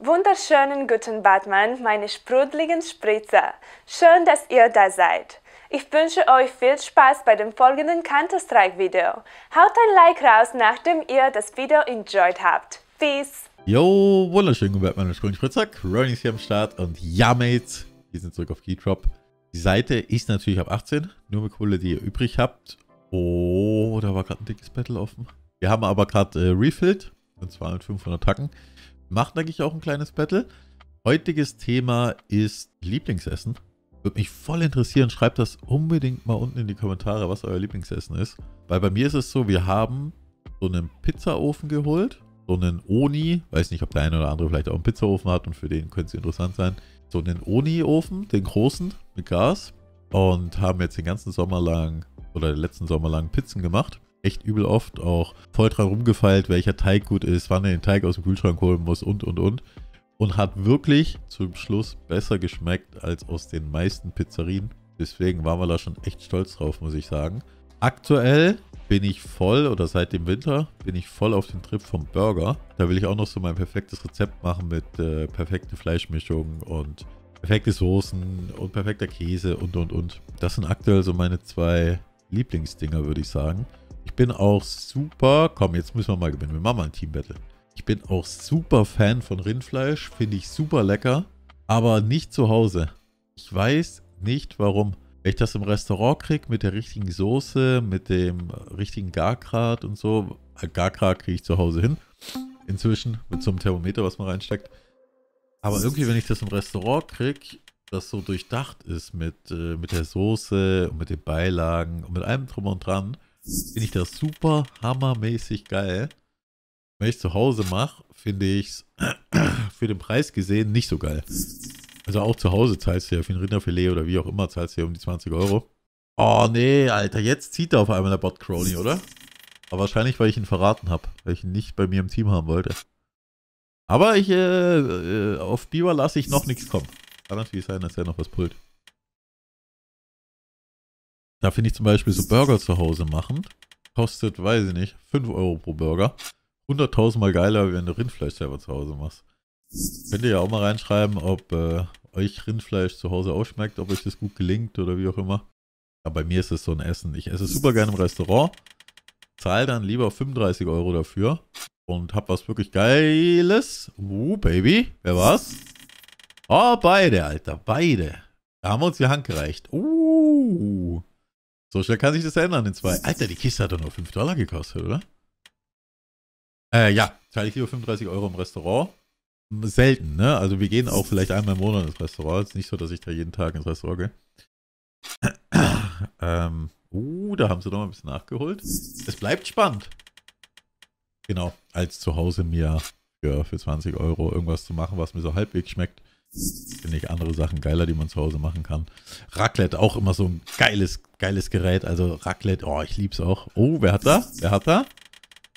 Wunderschönen guten Batman, meine sprudeligen Spritzer. Schön, dass ihr da seid. Ich wünsche euch viel Spaß bei dem folgenden Counter-Strike-Video. Haut ein Like raus, nachdem ihr das Video enjoyed habt. Peace! Yo, wunderschönen guten Batman meine grünen Spritzer. Ronnie ist hier am Start und ja, Mates, wir sind zurück auf Keydrop. Die Seite ist natürlich ab 18, nur mit Kohle, die ihr übrig habt. Oh, da war gerade ein dickes Battle offen. Wir haben aber gerade äh, refilled, und zwar mit 500 Tacken macht eigentlich auch ein kleines Battle. Heutiges Thema ist Lieblingsessen. Würde mich voll interessieren. Schreibt das unbedingt mal unten in die Kommentare, was euer Lieblingsessen ist. Weil bei mir ist es so, wir haben so einen Pizzaofen geholt. So einen Oni. Weiß nicht, ob der eine oder andere vielleicht auch einen Pizzaofen hat und für den könnte es interessant sein. So einen Oni-Ofen, den großen, mit Gas. Und haben jetzt den ganzen Sommer lang oder den letzten Sommer lang Pizzen gemacht echt übel oft auch voll dran rumgefeilt, welcher Teig gut ist, wann er den Teig aus dem Kühlschrank holen muss und und und. Und hat wirklich zum Schluss besser geschmeckt als aus den meisten Pizzerien. Deswegen waren wir da schon echt stolz drauf, muss ich sagen. Aktuell bin ich voll, oder seit dem Winter, bin ich voll auf den Trip vom Burger. Da will ich auch noch so mein perfektes Rezept machen mit äh, perfekte Fleischmischung und perfekte Soßen und perfekter Käse und und und. Das sind aktuell so meine zwei Lieblingsdinger, würde ich sagen. Ich bin auch super, komm, jetzt müssen wir mal gewinnen. Wir machen mal ein Team-Battle. Ich bin auch super Fan von Rindfleisch, finde ich super lecker, aber nicht zu Hause. Ich weiß nicht warum. Wenn ich das im Restaurant kriege, mit der richtigen Soße, mit dem richtigen Gargrad und so, äh, Gargrad kriege ich zu Hause hin. Inzwischen mit so einem Thermometer, was man reinsteckt. Aber irgendwie, wenn ich das im Restaurant kriege, das so durchdacht ist mit, äh, mit der Soße und mit den Beilagen und mit allem drum und dran, finde ich das super hammermäßig geil. Wenn ich zu Hause mache, finde ich es für den Preis gesehen nicht so geil. Also auch zu Hause zahlst du ja für ein Rinderfilet oder wie auch immer, zahlst du ja um die 20 Euro. Oh nee, Alter, jetzt zieht er auf einmal der Bot Crony, oder? Aber wahrscheinlich, weil ich ihn verraten habe, weil ich ihn nicht bei mir im Team haben wollte. Aber ich, äh, äh auf Biber lasse ich noch nichts kommen. Kann natürlich sein, dass er noch was pullt. Da finde ich zum Beispiel so Burger zu Hause machen. Kostet, weiß ich nicht, 5 Euro pro Burger. 100.000 Mal geiler, wenn du Rindfleisch selber zu Hause machst. Könnt ihr ja auch mal reinschreiben, ob äh, euch Rindfleisch zu Hause ausschmeckt, ob euch das gut gelingt oder wie auch immer. Aber bei mir ist es so ein Essen. Ich esse super gerne im Restaurant, zahle dann lieber 35 Euro dafür und hab was wirklich Geiles. Uh, Baby, wer war's? Oh, beide, Alter, beide. Da haben wir uns die Hand gereicht. Uh. So schnell kann sich das ändern in zwei. Alter, die Kiste hat doch nur 5 Dollar gekostet, oder? Äh, ja, zahle ich lieber 35 Euro im Restaurant. Selten, ne? Also wir gehen auch vielleicht einmal im Monat ins Restaurant. Es ist nicht so, dass ich da jeden Tag ins Restaurant gehe. ähm, uh, da haben sie doch mal ein bisschen nachgeholt. Es bleibt spannend. Genau, als zu Hause mir ja, für 20 Euro irgendwas zu machen, was mir so halbwegs schmeckt. Finde ich andere Sachen geiler, die man zu Hause machen kann. Raclette, auch immer so ein geiles, geiles Gerät. Also Raclette, oh, ich lieb's auch. Oh, wer hat da? Wer hat da?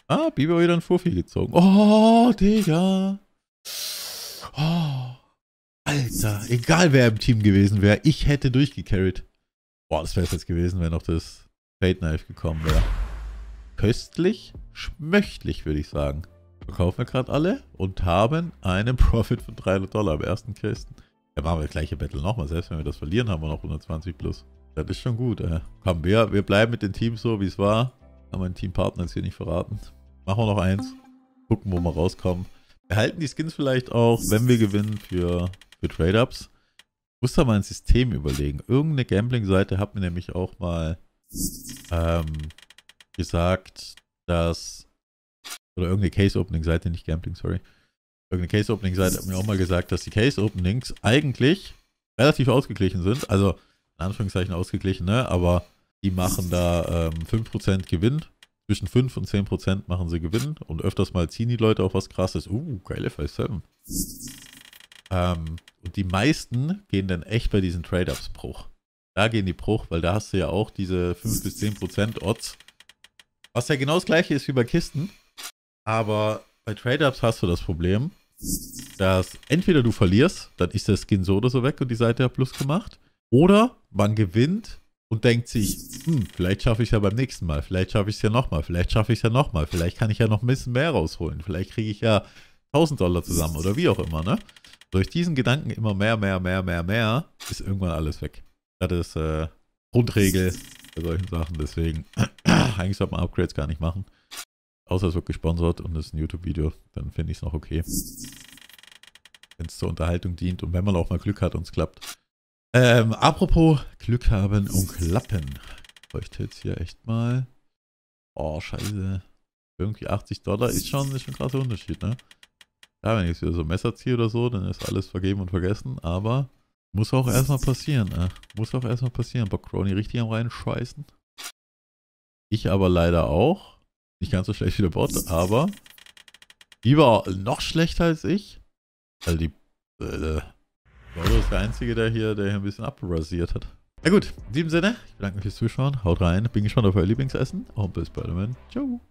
Ah, Biber wieder ein Furfi gezogen. Oh, Digga. Oh, Alter, egal wer im Team gewesen wäre, ich hätte durchgecarried. Boah, das wäre jetzt gewesen, wenn noch das Fate Knife gekommen wäre. Köstlich, schmöchtlich, würde ich sagen verkaufen wir gerade alle und haben einen Profit von 300 Dollar am ersten Kisten. Ja, machen wir das gleiche Battle nochmal. Selbst wenn wir das verlieren, haben wir noch 120 plus. Das ist schon gut. Äh. Komm, wir, wir bleiben mit den Teams so, wie es war. Haben meinen Teampartner jetzt hier nicht verraten. Machen wir noch eins. Gucken, wo wir rauskommen. Wir halten die Skins vielleicht auch, wenn wir gewinnen, für, für Trade-Ups. Ich Muss da mal ein System überlegen. Irgendeine Gambling-Seite hat mir nämlich auch mal ähm, gesagt, dass oder irgendeine Case-Opening-Seite, nicht Gambling, sorry. Irgendeine Case-Opening-Seite hat mir auch mal gesagt, dass die Case-Openings eigentlich relativ ausgeglichen sind. Also, in Anführungszeichen ausgeglichen, ne? Aber die machen da ähm, 5% Gewinn. Zwischen 5 und 10% machen sie Gewinn. Und öfters mal ziehen die Leute auch was krasses. Uh, geile 5-7. Ähm, und die meisten gehen dann echt bei diesen Trade-Ups Bruch. Da gehen die Bruch, weil da hast du ja auch diese 5 bis 10% Odds. Was ja genau das gleiche ist wie bei Kisten. Aber bei Trade-Ups hast du das Problem, dass entweder du verlierst, dann ist der Skin so oder so weg und die Seite hat Plus gemacht. Oder man gewinnt und denkt sich, hm, vielleicht schaffe ich es ja beim nächsten Mal, vielleicht schaffe ich es ja nochmal, vielleicht schaffe ich es ja nochmal, vielleicht kann ich ja noch ein bisschen mehr rausholen, vielleicht kriege ich ja 1000 Dollar zusammen oder wie auch immer, ne? Durch diesen Gedanken immer mehr, mehr, mehr, mehr, mehr, ist irgendwann alles weg. Das ist äh, Grundregel bei solchen Sachen, deswegen eigentlich sollte man Upgrades gar nicht machen. Außer es wird gesponsert und es ist ein YouTube-Video, dann finde ich es noch okay. Wenn es zur Unterhaltung dient und wenn man auch mal Glück hat und es klappt. Ähm, apropos Glück haben und klappen. Bräuchte jetzt hier echt mal. Oh, scheiße. Irgendwie 80 Dollar ist schon, ist schon ein krasser Unterschied, ne? Ja, wenn ich jetzt wieder so ein Messer ziehe oder so, dann ist alles vergeben und vergessen, aber muss auch erstmal passieren, ne? Muss auch erstmal passieren. Bock Crony richtig am Reinscheißen. Ich aber leider auch. Nicht ganz so schlecht wie der Bot, aber die war noch schlechter als ich. Also die äh, Leute ist der Einzige, der hier, der hier ein bisschen abrasiert hat. Na gut, in diesem Sinne, ich bedanke mich fürs Zuschauen. Haut rein, bin gespannt auf euer Lieblingsessen und bis bald, Ciao.